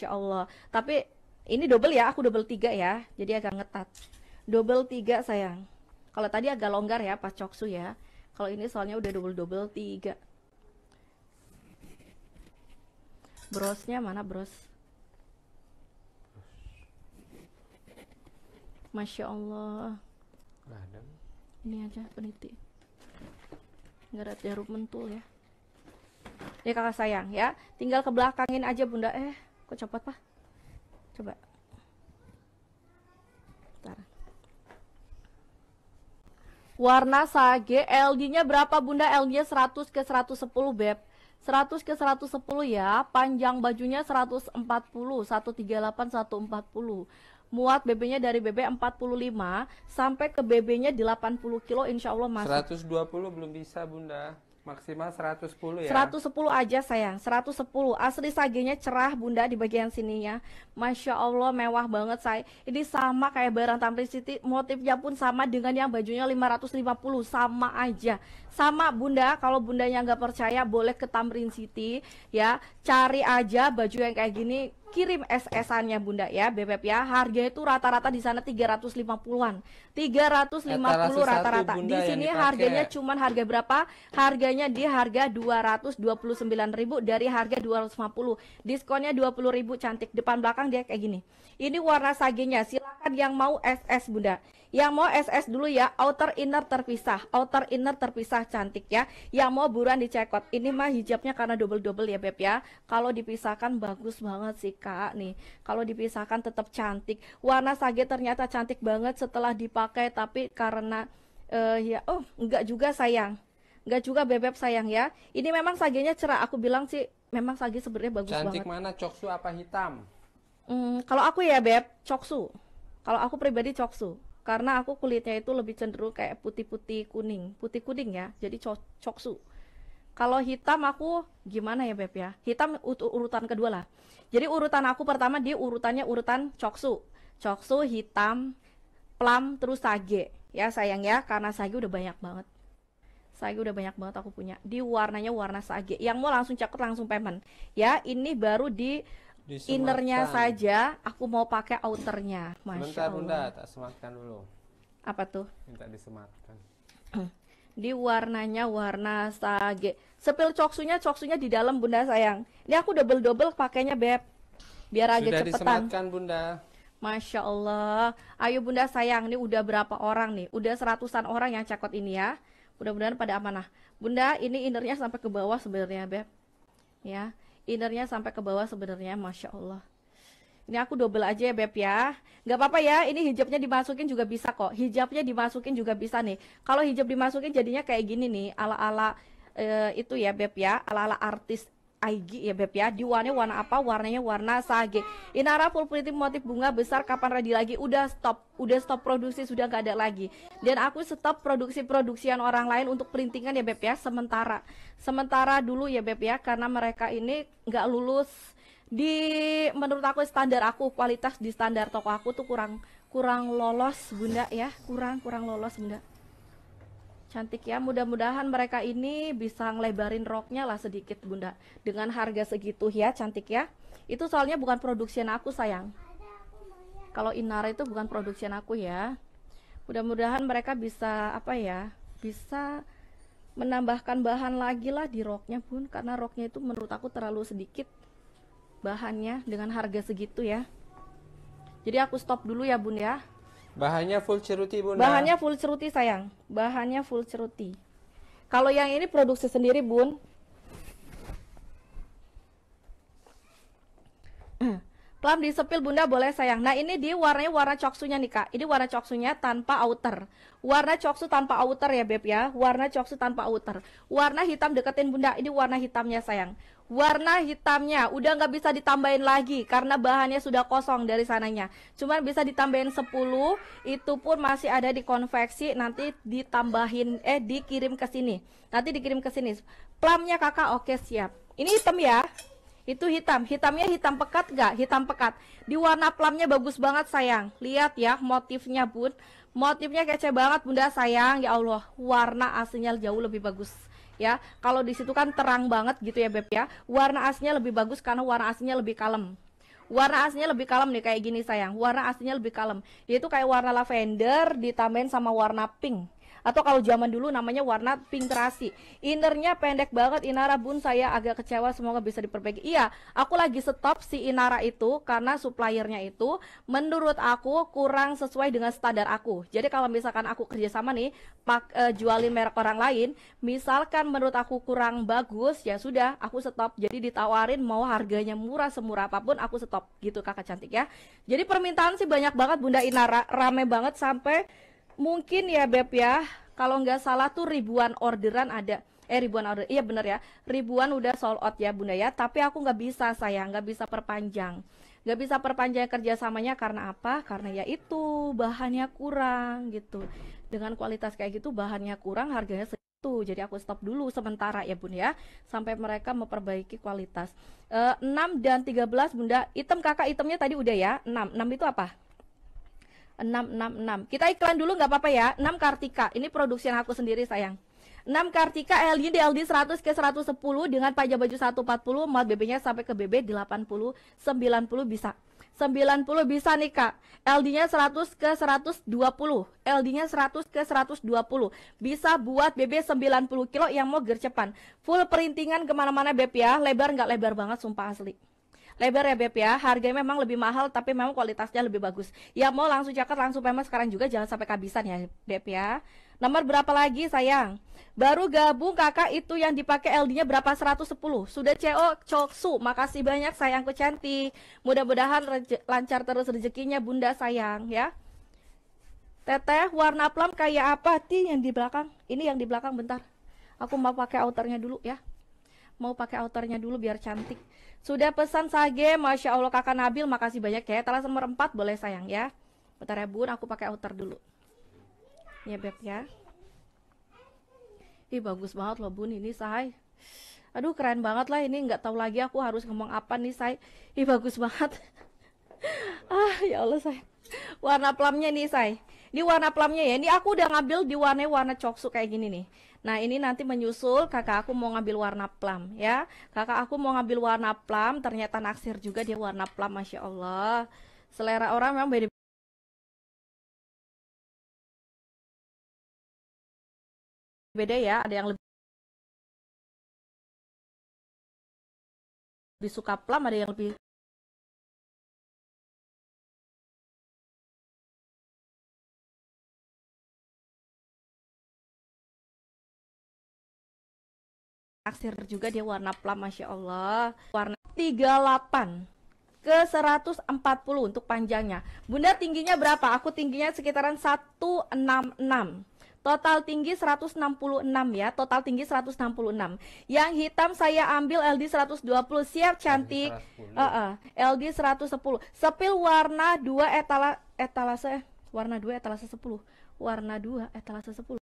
Masya Allah. Tapi ini double ya, aku double tiga ya. Jadi agak ngetat. Double tiga sayang. Kalau tadi agak longgar ya pak coksu ya. Kalau ini soalnya udah double-double tiga. Brosnya mana bros? Masya Allah. Ini aja peniti. Nggak ada jarum mentul ya. Ya kakak sayang ya. Tinggal ke belakangin aja bunda eh kok copot pak coba Bentar. warna sage LD nya berapa bunda LD nya 100 ke 110 beb 100 ke 110 ya panjang bajunya 140 138 140 muat BB-nya dari BB 45 sampai ke BB-nya 80 kilo insya Allah masuk 120 belum bisa bunda Maksimal 110 ya. 110 aja sayang, 110. Asli sagenya cerah Bunda di bagian sini ya. Masya Allah mewah banget saya. Ini sama kayak barang Tamrin City, motifnya pun sama dengan yang bajunya 550, sama aja. Sama Bunda, kalau Bundanya nggak percaya boleh ke Tamrin City ya. Cari aja baju yang kayak gini kirim SS-annya Bunda ya, Bebep ya. harganya itu rata-rata di sana 350-an. 350 rata-rata. Di sini harganya cuman harga berapa? Harganya di harga 229.000 dari harga 250. Diskonnya 20.000 cantik depan belakang dia kayak gini. Ini warna sagenya. Silakan yang mau SS Bunda. Yang mau SS dulu ya, outer inner terpisah, outer inner terpisah cantik ya. Yang mau buruan dicekot. Ini mah hijabnya karena double-double ya, Beb ya. Kalau dipisahkan bagus banget sih. Kak nih. Kalau dipisahkan tetap cantik. Warna sage ternyata cantik banget setelah dipakai tapi karena uh, ya oh enggak juga sayang. Enggak juga bebek sayang ya. Ini memang sagenya cerah. Aku bilang sih memang sage sebenarnya bagus cantik banget. mana? Coksu apa hitam? Hmm, kalau aku ya beb, coksu. Kalau aku pribadi coksu karena aku kulitnya itu lebih cenderung kayak putih-putih kuning, putih kuning ya. Jadi cok coksu. Kalau hitam aku gimana ya Beb ya? Hitam urutan kedua lah. Jadi urutan aku pertama dia urutannya urutan coksu. Coksu, hitam, plum, terus sage. Ya sayang ya karena sage udah banyak banget. Sage udah banyak banget aku punya. Di warnanya warna sage. Yang mau langsung cakut langsung payment. Ya, ini baru di innernya saja aku mau pakai outernya. Masya Bentar, Allah. Bunda, tak sematkan dulu. Apa tuh? Minta disematkan. di warnanya warna sage. Sepil coksunya, coksunya di dalam bunda sayang. Ini aku double-double pakainya beb. Biar agak cepetan. Sudah bunda. Masya Allah. Ayo bunda sayang, ini udah berapa orang nih? Udah seratusan orang yang cakot ini ya. Mudah-mudahan pada amanah. Bunda, ini innernya sampai ke bawah sebenarnya beb. Ya, innernya sampai ke bawah sebenarnya, masya Allah. Ini aku double aja ya Beb ya. Gak apa-apa ya, ini hijabnya dimasukin juga bisa kok. Hijabnya dimasukin juga bisa nih. Kalau hijab dimasukin jadinya kayak gini nih, ala-ala uh, itu ya Beb ya, ala-ala artis IG ya Beb ya. Di warnanya warna apa? Warnanya warna sage. Inara full printing motif bunga besar kapan ready lagi? Udah stop, udah stop produksi, sudah gak ada lagi. Dan aku stop produksi-produksian orang lain untuk printingan ya Beb ya, sementara. Sementara dulu ya Beb ya, karena mereka ini gak lulus di menurut aku standar aku kualitas di standar toko aku tuh kurang kurang lolos bunda ya kurang kurang lolos bunda cantik ya mudah-mudahan mereka ini bisa ngelebarin roknya lah sedikit bunda dengan harga segitu ya cantik ya itu soalnya bukan produksian aku sayang kalau Inara itu bukan produksian aku ya mudah-mudahan mereka bisa apa ya bisa menambahkan bahan lagi lah di roknya pun karena roknya itu menurut aku terlalu sedikit bahannya dengan harga segitu ya. Jadi aku stop dulu ya bun ya. Bahannya full ceruti bun. Ya? Bahannya full ceruti sayang. Bahannya full ceruti. Kalau yang ini produksi sendiri bun. Plum sepil, bunda boleh sayang. Nah ini dia warnanya warna coksunya nih kak. Ini warna coksunya tanpa outer. Warna coksu tanpa outer ya beb ya. Warna coksu tanpa outer. Warna hitam deketin bunda. Ini warna hitamnya sayang warna hitamnya udah nggak bisa ditambahin lagi karena bahannya sudah kosong dari sananya cuman bisa ditambahin 10 itu pun masih ada di konveksi nanti ditambahin eh dikirim ke sini nanti dikirim ke sini plamnya kakak oke siap ini hitam ya itu hitam hitamnya hitam pekat gak hitam pekat di warna plamnya bagus banget sayang lihat ya motifnya bun motifnya kece banget bunda sayang ya Allah warna aslinya jauh lebih bagus ya. Kalau di situ kan terang banget gitu ya Beb ya. Warna aslinya lebih bagus karena warna aslinya lebih kalem. Warna aslinya lebih kalem nih kayak gini sayang. Warna aslinya lebih kalem. Yaitu kayak warna lavender ditambahin sama warna pink atau kalau zaman dulu namanya warna pink terasi. Innernya pendek banget Inara Bun saya agak kecewa semoga bisa diperbaiki. Iya, aku lagi stop si Inara itu karena suppliernya itu menurut aku kurang sesuai dengan standar aku. Jadi kalau misalkan aku kerjasama nih pak e, jualin merek orang lain, misalkan menurut aku kurang bagus ya sudah aku stop. Jadi ditawarin mau harganya murah semurah apapun aku stop gitu kakak cantik ya. Jadi permintaan sih banyak banget Bunda Inara rame banget sampai mungkin ya Beb ya, kalau nggak salah tuh ribuan orderan ada eh ribuan order iya bener ya ribuan udah sold out ya bunda ya tapi aku nggak bisa sayang nggak bisa perpanjang nggak bisa perpanjang kerjasamanya karena apa karena ya itu bahannya kurang gitu dengan kualitas kayak gitu bahannya kurang harganya segitu jadi aku stop dulu sementara ya bunda ya sampai mereka memperbaiki kualitas e, eh, 6 dan 13 bunda item kakak itemnya tadi udah ya 6 6 itu apa 666. Kita iklan dulu nggak apa-apa ya. 6 Kartika. Ini produksi yang aku sendiri sayang. 6 Kartika LD DLD 100 ke 110 dengan pajak baju 140, mat BB-nya sampai ke BB 80, 90 bisa. 90 bisa nih Kak. LD-nya 100 ke 120. LD-nya 100 ke 120. Bisa buat BB 90 kilo yang mau gercepan. Full perintingan kemana-mana Beb ya. Lebar nggak lebar banget sumpah asli lebar ya Beb ya. Harganya memang lebih mahal tapi memang kualitasnya lebih bagus. Ya mau langsung jaket langsung payment sekarang juga jangan sampai kehabisan ya Beb ya. Nomor berapa lagi sayang? Baru gabung kakak itu yang dipakai LD-nya berapa 110. Sudah CO Coksu. Makasih banyak sayangku cantik. Mudah-mudahan lancar terus rezekinya Bunda sayang ya. Teteh warna plum kayak apa? Ti yang di belakang. Ini yang di belakang bentar. Aku mau pakai outernya dulu ya. Mau pakai outernya dulu biar cantik. Sudah pesan sage, Masya Allah kakak Nabil, makasih banyak ya. Talas nomor 4 boleh sayang ya. Bentar ya bun, aku pakai outer dulu. Ya Beb ya. Ih bagus banget loh bun ini say. Aduh keren banget lah ini nggak tahu lagi aku harus ngomong apa nih say. Ih bagus banget. ah ya Allah say. Warna plumnya nih say di warna plumnya ya. Ini aku udah ngambil di warna warna coksu kayak gini nih. Nah, ini nanti menyusul kakak aku mau ngambil warna plum ya. Kakak aku mau ngambil warna plum. ternyata naksir juga dia warna plum. Masya Allah. Selera orang memang beda beda ya, ada yang lebih lebih suka plum, ada yang lebih aksir juga dia warna plum Masya Allah warna 38 ke 140 untuk panjangnya Bunda tingginya berapa? Aku tingginya sekitaran 166 Total tinggi 166 ya Total tinggi 166 Yang hitam saya ambil LD 120 Siap cantik LD uh -uh. LD 110. Sepil warna 2 etala, etalase Warna 2 etalase 10 Warna 2 etalase 10